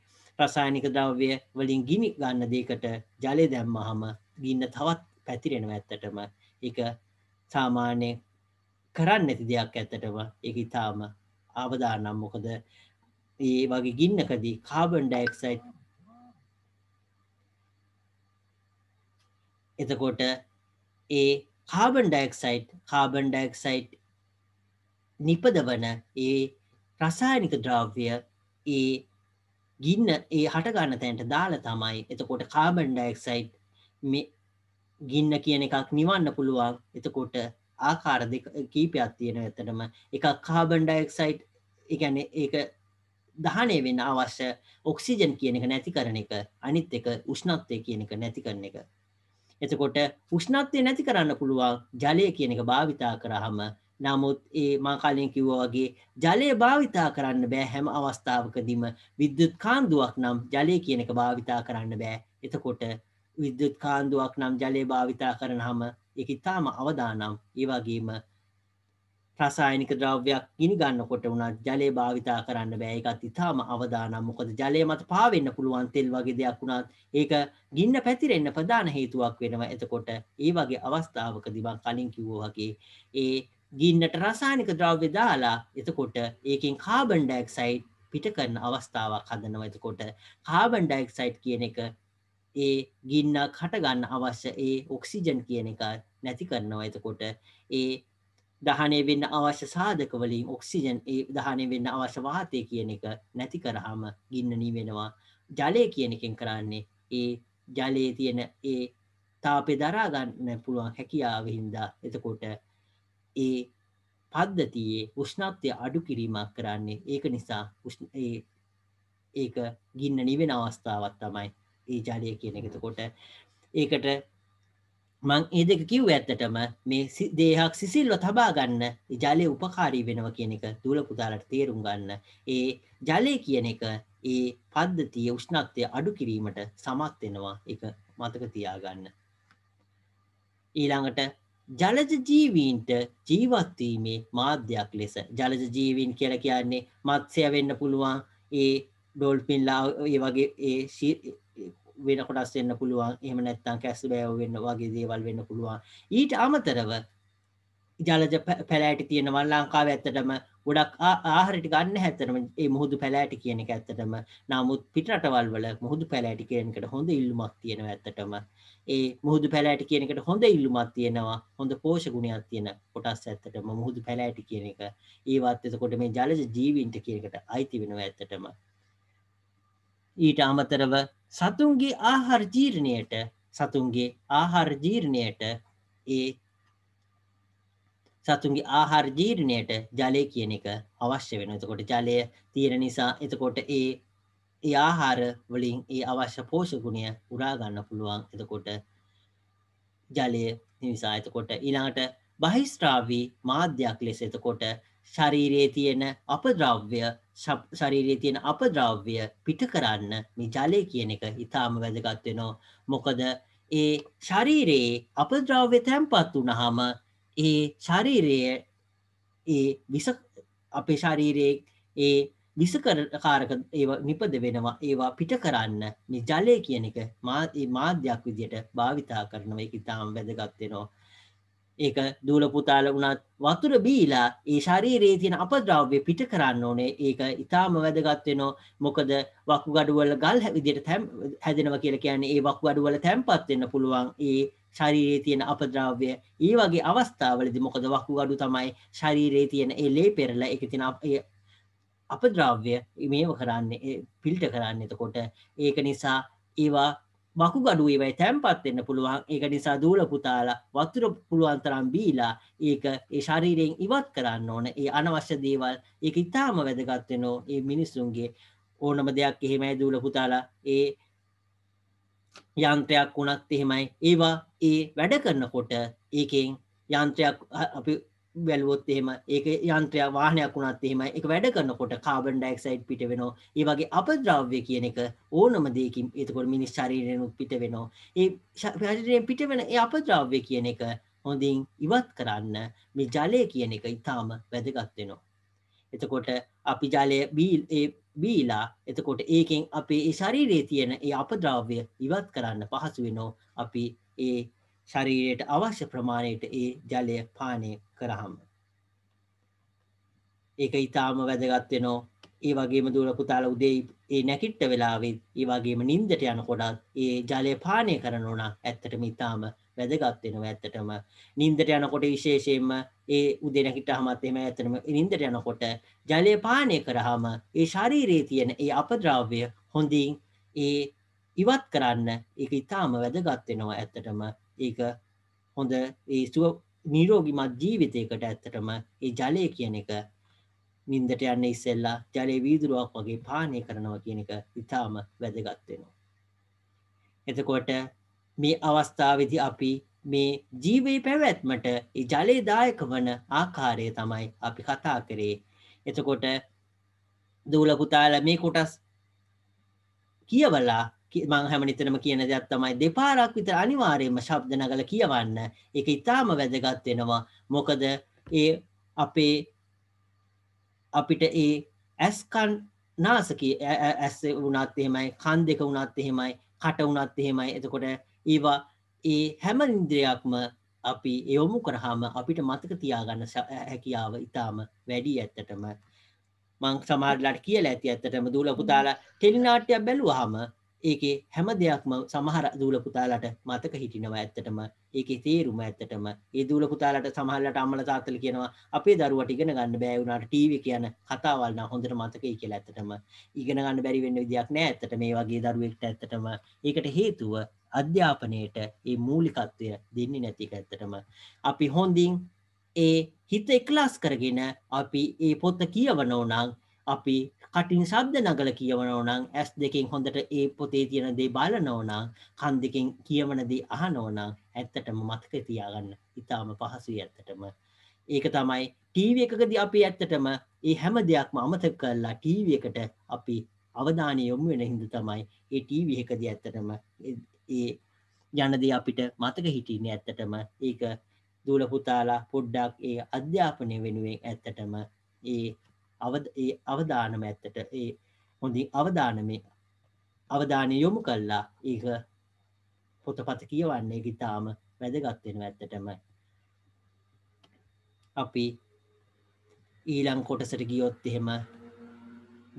A: රසායනික ද්‍රව්‍ය වලින් ගිනි ගන්න දේකට ජලය දැම්මහම ගින්න තවත් පැතිරෙනවා ඇත්තටම එක සාමාන්‍ය කරන්න නැති දෙයක් ඇත්තටම එක ඉතාම ආවදානම් මොකද ඒ වගේ ගින්නකදී කාබන් ඩයික්සයිට් එතකොට ඒ කාබන් ඩයික්සයිට් කාබන් ඩයික්සයිට් නිපදවන ඒ රසායනික ද්‍රව්‍ය ඒ ගින්න ඒ හටගන්න තැන්ට දාලා තමයි එතකොට කාබන් ඩයික්සයිට් ගින්න කියන එකක් නිවන්න පුළුවන් එතකොට ආකාර දෙක කීපයක් තියෙන ඇතටම එක කාබන් ඩයික්සයිට් එකැන ඒ දහනය වෙන්න අවශ්‍ය ඔක්සිජන් කියන එක නැති කරන එක අනිත් එක උෂ්ණත්වය කියන එක නැති කරන එක. එතකොට උෂ්ණත්වය නැති කරන්න පුළුවන් ජලය කියන එක භාවිතා කරහම නමුත් ඒ මං කලින් කිව්වා වගේ ජලය භාවිතා කරන්න බෑ හැම අවස්ථාවකදීම විද්‍යුත් කාන්දුවක් නම් ජලය කියන එක භාවිතා කරන්න බෑ. එතකොට විද්‍යුත් කාන්දුවක් නම් ජලය භාවිතා කරනහම ඒක ඉතාම අවදානම් ඒ වගේම රසායනික ද්‍රව්‍යයක් ගිනි ගන්නකොට වුණත් ජලය භාවිතා කරන්න බෑ ඒකත් ඉතාම අවදානම් මොකද ජලය මත පාවෙන්න පුළුවන් තෙල් වගේ දෙයක් වුණත් ඒක ගින්න පැතිරෙන්න ප්‍රධාන හේතුවක් වෙනවා එතකොට ඒ වගේ අවස්ථාවකදී මං කලින් කිව්වා වගේ ඒ ගින්නට රසායනික ද්‍රව්‍ය දාලා එතකොට ඒකෙන් කාබන් ඩයොක්සයිඩ් පිට කරන අවස්ථාවක් හදනවා එතකොට කාබන් ඩයොක්සයිඩ් කියන එක ඒ ගින්නක් හට ගන්න අවශ්‍ය ඒ ඔක්සිජන් කියන එක නැති කරනවා එතකොට ඒ දහනය වෙන්න අවශ්‍ය සාධක වලින් ඔක්සිජන් ඒ දහනය වෙන්න අවශ්‍ය වාතය කියන එක නැති කරහම ගින්න නීවෙනවා ජලය කියන එකෙන් කරන්නේ ඒ ජලයේ තියෙන ඒ තාපේ දරාගන්න පුළුවන් හැකියාව හින්දා එතකොට ඒ පද්ධතියේ උෂ්ණත්වය අඩු කිරීමක් කරන්නේ ඒක නිසා ඒක ගින්න නිවෙන අවස්ථාවත් තමයි ඒ ජලය කියන එකතකොට ඒකට මං ඒ දෙක කිව් ඇත්තටම මේ දේහක් සිසිල්ව තබා ගන්න ජලය උපකාරී වෙනව කියන එක දුල පුතාලට තේරුම් ගන්න ඒ ජලය කියන එක ඒ පද්ධතිය උෂ්ණත්වය අඩු කිරීමට සමත් වෙනවා එක මතක තියාගන්න ඊළඟට ජලජ ජීවීන්ට ජීවත්වීමේ මාධ්‍යයක් ලෙස ජලජ ජීවීන් කියල කියන්නේ මත්සය වෙන්න පුළුවන් ඒ ඩොල්පින්ලා ඒ වගේ ඒ වෙන කොටස් වෙන්න පුළුවන් එහම නැත්තං කැස් බෑව වෙන්න වගේ දේවල් වෙන්න පුළුවන් ඊට අමතරව ජලජ පැලෑටි තියෙනවා ලංකාව ඇත්තටම ගොඩක් ආහරිට ගන්න හැතරම ඒ මුහුදු පැලෑටි කියන එක ඇත්තටම නමුත් පිටරටවල් වල මුහුදු පැලෑටි කියනකට හොඳ ඉල්ලුමක් තියෙනවා ඇත්තටම ඒ මුහුදු පැලෑටි කියනකට හොඳ ඉල්ලුමක් තියෙනවා හොඳ පෝෂගුණයක් තියෙන කොටස් ඇත්තටම මුහුදු පැලෑටි කියන එක ඒවත් එතකොට මේ ජලජ ජීවීන්ට කියනකට අයිති වෙනවා ඇත්තටම ඊට අමතරව සතුන්ගේ ආහාර ජීර්ණයට සතුන්ගේ ආහාර ජීර්ණයට ඒ සතුන්ගේ ආහාර ජීර්ණයට ජලය කියන එක අවශ්‍ය වෙනවා. එතකොට ජලය තියෙන නිසා එතකොට ඒ ඒ ආහාර වලින් ඒ අවශ්‍ය පෝෂක ගුණය උරා ගන්න පුළුවන්. එතකොට ජලය නිසා එතකොට ඊළඟට බහිස්ත්‍රාවී මාධ්‍යයක් ලෙස එතකොට ශරීරයේ තියෙන අපද්‍රව්‍ය ශරීරයේ තියෙන අපද්‍රව්‍ය පිට කරන්න මේ ජලය කියන එක ඊටාම වැදගත් වෙනවා. මොකද ඒ ශරීරයේ අපද්‍රව්‍ය තැම්පත් වුනහම ඒ ශරීරයේ ඒ විස අපේ ශරීරයේ ඒ විසකරකාරක ඒවා නිපද වෙනවා ඒවා පිට කරන්න මේ ජලය කියන එක මාධ්‍යයක් විදියට භාවිතා කරනවා ඒක ඉතාම වැදගත් වෙනවා ඒක දූල පුතාල වුණත් වතුර බීලා ඒ ශරීරයේ තියෙන අපද්‍රව්‍ය පිට කරන්න ඕනේ. ඒක ඊටාම වැදගත් වෙනවා. මොකද වකුගඩු වල ගල් විදියට හැදෙනවා කියලා කියන්නේ ඒ වකුගඩු වල තැම්පත් වෙන්න පුළුවන් ඒ ශරීරයේ තියෙන අපද්‍රව්‍ය. ඒ වගේ අවස්ථාවලදී මොකද වකුගඩු තමයි ශරීරයේ තියෙන ඒ ලේ පෙරල ඒක තියෙන අපද්‍රව්‍ය මේව කරන්නේ පිල්ට කරන්නේ. එතකොට ඒක නිසා ඒවා වකුගඩුවේ වෙයි තැම්පත් වෙන්න පුළුවන්. ඒක නිසා දූල පුතාලා වතුර පුළුවන් තරම් බීලා ඒක ඒ ශරීරයෙන් ඉවත් කරන්න ඕන. ඒ අනවශ්‍ය දේවල් ඒක ඉතාම වැදගත් වෙනෝ මේ මිනිසුන්ගේ ඕනම දෙයක් එහෙමයි දූල පුතාලා ඒ යන්ත්‍රයක් වුණත් එහෙමයි ඒවා ඒ වැඩ කරනකොට ඒකෙන් යන්ත්‍රයක් අපි බැලුවොත් එහෙම ඒක යන්ත්‍රය වාහනයක් වුණත් එහෙම එක වැඩ කරනකොට කාබන් ඩයිऑक्साइड පිට වෙනවා. ඒ වගේ අපද්‍රව්‍ය කියන එක ඕනම දෙයකින් එතකොට මිනිස් ශරීරයෙන් පිට වෙනවා. ඒ ශරීරයෙන් පිට වෙන ඒ අපද්‍රව්‍ය කියන එක හොඳින් ඉවත් කරන්න මේ ජලය කියන එක ඊටාම වැදගත් වෙනවා. එතකොට අපි ජලය බීලා එතකොට ඒකෙන් අපේ ශරීරයේ තියෙන ඒ අපද්‍රව්‍ය ඉවත් කරන්න පහසු වෙනවා. අපි ඒ ශරීරයට අවශ්‍ය ප්‍රමාණයට ඒ ජලය පානය කරහම. ඒක ඉතාම වැදගත් වෙනවා. ඒ වගේම දූල පුතාලා උදේ ඒ නැකිට්ට වෙලාවෙත් ඒ වගේම නිින්දට යනකොටත් ඒ ජලය පානය කරනවා නම් ඇත්තටම ඉතාම වැදගත් වෙනවා ඇත්තටම. නිින්දට යනකොට විශේෂයෙන්ම ඒ උදේ නැගිට්ටහමත් එහෙම ඇත්තටම නිින්දට යනකොට ජලය පානය කරාම ඒ ශරීරයේ තියෙන ඒ අපද්‍රව්‍ය හොඳින් ඒ ඉවත් කරන්න ඒක ඉතාම වැදගත් වෙනවා ඇත්තටම ඒක හොඳ ඒ සුව නීරෝගිමත් ජීවිතයකට ඇත්තටම ඒ ජලය කියන එක නින්දට යන්න ඉස්සෙල්ලා ජලය වීදුරුවක් වගේ පානය කරනවා කියන එක ඉතාම වැදගත්වෙනවා. එතකොට මේ අවස්ථාවදි අපි මේ ජීවේ පැවැත්මට ජලයදායක වන ආකාරය තමයි අපි කතා කරේ. එතකොට දූලපුතාල මේ කොටස් කියවලා මං හැමනිතරම කියන දෙයක් තමයි දෙපාරක් විතර අනිවාර්යයෙන්ම ශබ්ද නගල කියවන්න. ඒක ඊටාම වැදගත් වෙනවා. මොකද ඒ අපේ අපිට ඒ ඇස්කන් නාසකී ඇස් වුණත් එහෙමයි, කන් දෙක වුණත් එහෙමයි, කට වුණත් එහෙමයි. එතකොට ඒවා ඒ හැම ඉන්ද්‍රියක්ම අපි යොමු කරාම අපිට මතක තියාගන්න හැකියාව ඊටාම වැඩි ඇත්තටම මං සමහරලාට කියලා ඇති ඇත්තටම දූල පුතාලා ටෙලිනාට්‍යයක් බැලුවාම ඒකේ හැම දෙයක්ම සමහර දූල පුතාලට මතක හිටිනවා ඇත්තටම ඒකේ තේරුම ඇත්තටම ඒ දූල පුතාලට සමහරලාට අම්මලා තාත්තලා කියනවා අපේ දරුවට ඉගෙන ගන්න බෑ වුණාට ටීවී කියන කතාවල් නම් හොඳට මතකයි කියලා ඇත්තටම ඉගෙන ගන්න බැරි වෙන්න විදියක් නෑ ඇත්තට මේ වගේ දරුවෙක්ට ඇත්තටම ඒකට හේතුව අධ්‍යාපනයේට මේ මූලිකත්වය දෙන්නේ නැති එක ඇත්තටම අපි හොඳින් ඒ හිත එක්ලාස් කරගෙන අපි ඒ පොත කියවනෝ නම් අපි කටින් ශබ්ද නගල කියවනෝ නම් ඇස් දෙකෙන් හොඳට ඒ පොතේ තියෙන දේ බලනෝ නම් කන් දෙකෙන් කියවන දේ අහනෝ නම් ඇත්තටම මතක තියාගන්න ඉතාම පහසුයි ඇත්තටම ඒක තමයි ටීවී එකකදී අපි ඇත්තටම ඒ හැම දෙයක්ම අමතක කරලා ටීවී එකට අපි අවධානය යොමු වෙන හින්දා තමයි ඒ ටීවී එකදී ඇත්තටම ඒ යනදී අපිට මතක හිටින්නේ ඇත්තටම ඒක දූල පුතාලා පොඩ්ඩක් ඒ අධ්‍යාපනය වෙනුවෙන් ඇත්තටම ඒ අවද ඒ අවධානම ඇත්තට ඒ හොඳින් අවධානම අවධානය යොමු කල්ලා ඒක පොතපත කියවන්නේ ගිතාම වැදගත්වෙන ඇත්තටම අපි ඊළං කොටසට ගියොත් එහෙම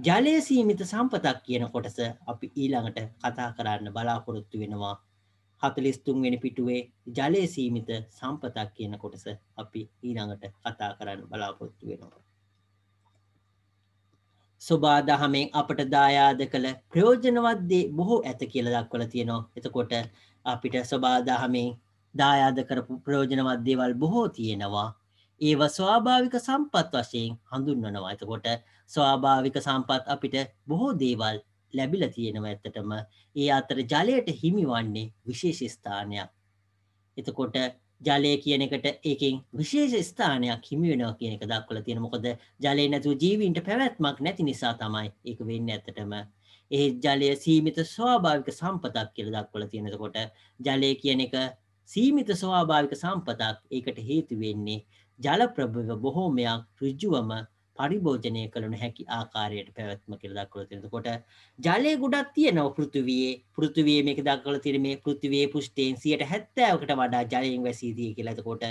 A: ජලය සීමිත සම්පතක් කියන කොටස අපි ඊළඟට කතා කරන්න බලාපොරොත්තු වෙනවා හතලිස්තුන්වෙනි පිටුවේ ජලය සීමිත සම්පතක් කියන කොටස අපි ඊළඟට කතා කරන්න බලාපොරොත්තු වෙනවා සොබා දහමෙන් අපට දායාද කළ ප්‍රයෝජනවත්දේ බොහෝ ඇත කියල දක්වල තියෙනවා එතකොට අපිට ස්වබාදහමෙන් දායාද කරපු ප්‍රයෝජනවත් දේවල් බොහෝ තියෙනවා ඒව ස්වාභාවික සම්පත් වශයෙන් හඳුන්වනවා එතකොට ස්වාභාවික සම්පත් අපිට බොහෝ දේවල් ලැබිල තියෙනවා ඇත්තටම ඒ අතර ජලයට හිමිවන්නේ විශේෂස්ථානයක් එතකොට ජලය කියන එකට ඒකෙන් විශේෂ ස්ථානයක් හිමි වෙනවා කියන එක දක්වලා තියෙන මොකද ජලය නැතුව ජීවීන්ට පැවැත්මක් නැති නිසා තමයි ඒක වෙන්නේ ඇත්තටම ඒ ජලය සීමිත ස්වාභාවික සම්පතක් කියලා දක්වලා තියෙන එතකොට ජලය කියන එක සීමිත ස්වාභාවික සම්පතක් ඒකට හේතු වෙන්නේ ජල ප්‍රභව බොහෝමයක් ඍජුවම පරිභෝජනය කළ නොහැකි ආකාරයට පැවැත්ම කියලා දක්වලා තියෙනවා. එතකොට ජලය ගොඩක් තියෙනවා පෘථිවියේ. පෘථිවියේ මේක දක්වලා තියෙන මේ පෘථිවියේ පුෂ්ඨයෙන් 70%කට වඩා ජලයෙන් වැසී තියෙ කියලා. එතකොට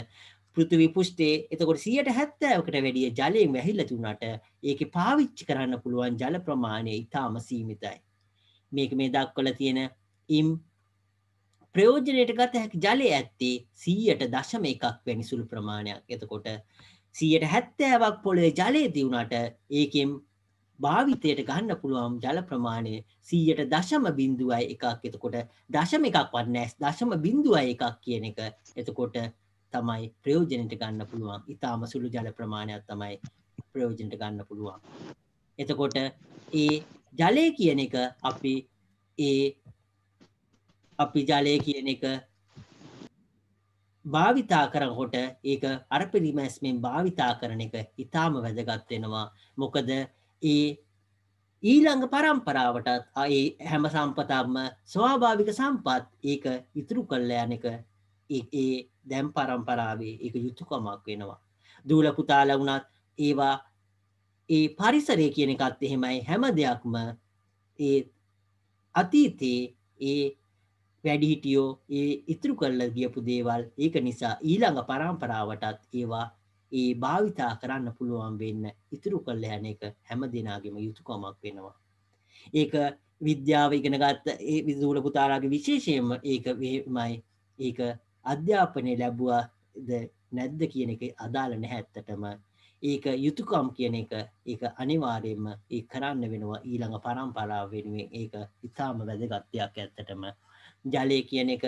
A: පෘථිවි පුෂ්ඨයේ එතකොට 70%කට වැඩිය ජලයෙන් වැහිලා තිබුණාට ඒකේ පාවිච්චි කරන්න පුළුවන් ජල ප්‍රමාණය ඉතාම සීමිතයි. මේක මේ දක්වලා තියෙන ඉම් ප්‍රයෝජනයට ගත හැකි ජලය ඇත්තේ 100.1ක් වැනි සුළු ප්‍රමාණයක්. එතකොට සියයට හැත්තෑවක් පොළොවේ ජලය දියුණට ඒකෙන් භාවිතයට ගන්න පුළුවන් ජල ප්‍රමාණය සීයට දශම බින්දුවයි එකක් එතකොට දශම එකක් වන්නෑස් දශම බින්දුවයි එකක් කියන එක එතකොට තමයි ප්‍රයෝජනයට ගන්න පුළුවන් ඉතාම සුළු ජල ප්‍රමාණයක් තමයි ප්‍රයෝජනයට ගන්න පුළුවන්. එතකොට ඒ ජලය කියන එක අපි ඒ අපි ජලය කියන එක භාවිතා කරකොට ඒක අර පිරිමැස්මෙන් භාවිතා කරන එක ඉතාම වැදගත්වෙනවා මොකද ඒ ඊළඟ පරම්පරාවටත් අඒ හැම සම්පතම්ම ස්වාභාවික සම්පත් ඒක ඉතුරු කල්ලයන එක ඒ දැම් පරම්පරාවේ එක යුතුකමක් වෙනවා. දූල පුතාල වුණත් ඒවා ඒ පරිසරය කියන එකත් එහෙමයි හැම දෙයක්ම ඒ අතීතයේ ඒ වැඩිහිටියෝ ඒ ඉතුරු කරලා ගියපු දේවල් ඒක නිසා ඊළඟ පරම්පරාවටත් ඒවා ඒ භාවිතා කරන්න පුළුවන් වෙන්න ඉතුරු කරල යන එක හැම දෙනාගෙම යුතුකමක් වෙනවා. ඒක විද්‍යාව ඉගෙනගත් ඒ විදූල පුතාරාගේ විශේෂයම ඒක වමයි ඒක අධ්‍යාපනය ලැබුවද නැද්ද කියන එක අදාළ නැහැත්තටම ඒක යුතුකම් කියන එක ඒක අනිවාරයෙන්ම ඒ කරන්න වෙනවා ඊළඟ පරම්පරාව වෙනුවෙන් ඒක ඉතාම වැදගත්යක් ඇත්තටම ජලය කියන එක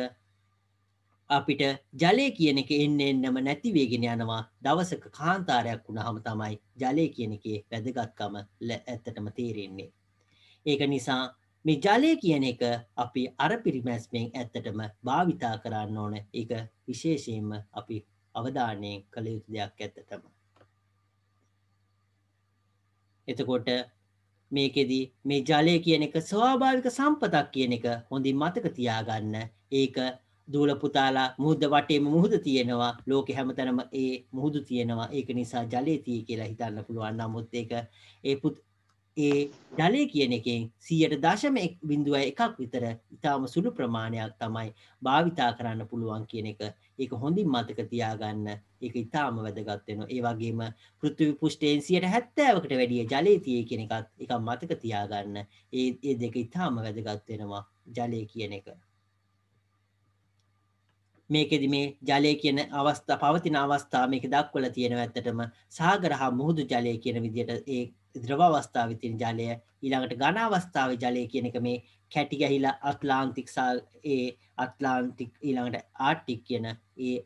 A: අපිට ජලය කියන එක එන්න එන්නම නැතිවේගෙන යනවා දවසක කාන්තාරයක් වුණහම තමයි ජලය කියන එකේ වැදගත්කම ඇත්තටම තේරෙන්නේ. ඒක නිසා මේ ජලය කියන එක අපි අර පිරිමැස්මෙන් ඇත්තටම භාවිතා කරන්න ඕන එක විශේෂයෙන්ම අපි අවධානයෙන් කළ යුතු දෙයක් ඇත්තටම. එතකොට මේකෙදී මේ ජලය කියන එක ස්වාභාවික සම්පතක් කියන එක හොඳින් මතක තියාගන්න. ඒක දූල පුතාලා මුහුද වටේම මුහුද තියෙනවා. ලෝකෙ හැමතැනම ඒ මුහුදු තියෙනවා. ඒක නිසා ජලය තිය කියලා හිතන්න පුළුවන්. නමුත් ඒක ඒ ඒ ජලය කියන එකෙන් සීයට දශම බිඳුව එකක් විතර ඉතාම සුළු ප්‍රමාණයක් තමයි භාවිතා කරන්න පුළුවන් කියන එක ඒක හොඳින් මතක තියාගන්න ඒක ඉතාම වැදගත්වෙන ඒ වගේම පෘතිවි පුෂ්ටයෙන් සියට හැත්තෑවකට වැඩිය ජලේතිය කියන එකත් එක මතක තියාගන්න ඒ ඒ දෙක ඉතාම වැදගත්වෙනවා ජලය කියන එක මේකෙදි මේ ජලය කියන අවස්ථා පවතින අවස්ථා මේක දක්වල තියෙන ඇත්තටම සාගරහා මුහුදු ජලය කියන විදියට ඒ ද්‍රව අවස්ථාව තින ජලය ඊළඟට ඝන අවස්ථාව ජලය කියන එක මේ කැටි ගැහිලා අට්ලාන්තික් සල් ඒ අට්ලාන්තික් ඊළඟට ආටික් කියන ඒ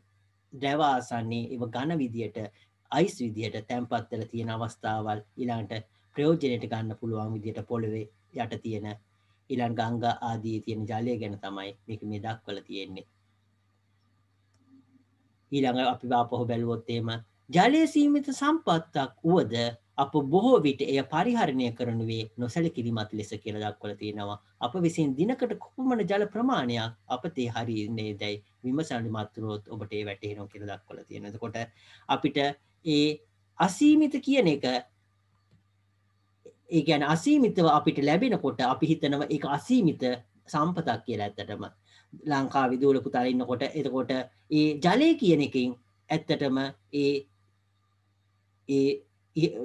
A: ද්‍රව ආසන්නේ ඒව ඝන විදියට අයිස් විදියට තැන්පත් වෙලා තියෙන අවස්ථාවල් ඊළඟට ප්‍රයෝජනයට ගන්න පුළුවන් විදියට පොළවේ යට තියෙන ඊළඟ ගංගා ආදී තියෙන ජලය ගැන තමයි මේක මේ දක්වලා තියෙන්නේ ඊළඟ අපි ආපහු බැලුවොත් එහෙම ජලයේ සීමිත සම්පත්තක් වුවද අප බොහෝ විට එය පරිහරණය කරනුවේ නොසැලකිරිමත් ලෙස කියලා දක්වලා තියෙනවා. අප විසින් දිනකට කුමන ජල ප්‍රමාණයක් අපතේ හරින්නේ දැයි විමසන්න මතුනොත් ඔබට ඒ වැටහෙනවා කියලා දක්වලා තියෙනවා. එතකොට අපිට ඒ අසීමිත කියන එක ඒ කියන්නේ අසීමිතව අපිට ලැබෙනකොට අපි හිතනවා ඒක අසීමිත සම්පතක් කියලා ඇත්තටම. ලංකා විදූල පුතා ඉන්නකොට එතකොට ඒ ජලය කියන එකෙන් ඇත්තටම ඒ ඒ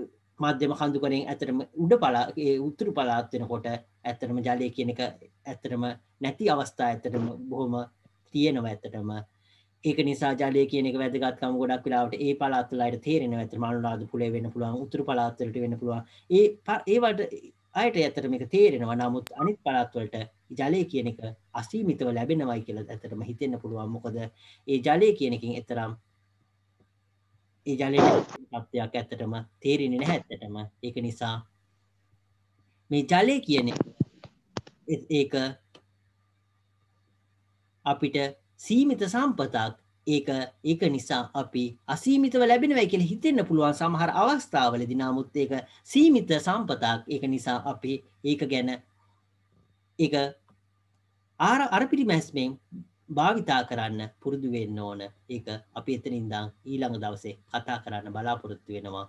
A: මධ්‍යම කඳුකරෙන් ඇතරම උඩ පලා උතුරු පලාත් වෙනකොට ඇතරම ජලය කියන එක ඇතරම නැති අවස්ථා ඇතරම බොහොම තියෙනව ඇතටම ඒක නිසා ජලය කියන එක වැදගත්කම ගොඩක් වෙලාවට ඒ පලාත්වලට තේරෙන ඇතර මනුරාද පුලේ වෙන්න පුළුවන් උතුරු පලාත්වලට වෙන්න පුළුවන් ඒ ඒවට අයට ඇතරම එක තේරෙනවා නමුත් අනිත් පලාත්වලට ජලය කියන එක අසීමිතව ලැබෙනවයි කියලා ඇතරම හිතෙන්න පුළුවන් මොකද ඒ ජලය කියන එකින් එතරම් ඒ ජලයට තත්ත්වයක් ඇත්තටම තේරෙන්නේ නැහැ ඇත්තටම. ඒක නිසා මේ ජලය කියන ඒක අපිට සීමිත සම්පතක් ඒක ඒක නිසා අපි අසීමිතව ලැබෙනවයි කියලා හිතෙන්න පුළුවන් සමහර අවස්ථාවලදී නමුත් ඒක සීමිත සම්පතක් ඒක නිසා අපි ඒක ගැන ඒක ආර අර පිරිමැස්මෙන් භාවිතා කරන්න පුරුදු වෙන්න ඕන ඒක අපි එතනින්දා ඊළඟ දවසේ කතා කරන්න බලාපොරොත්තු වෙනවා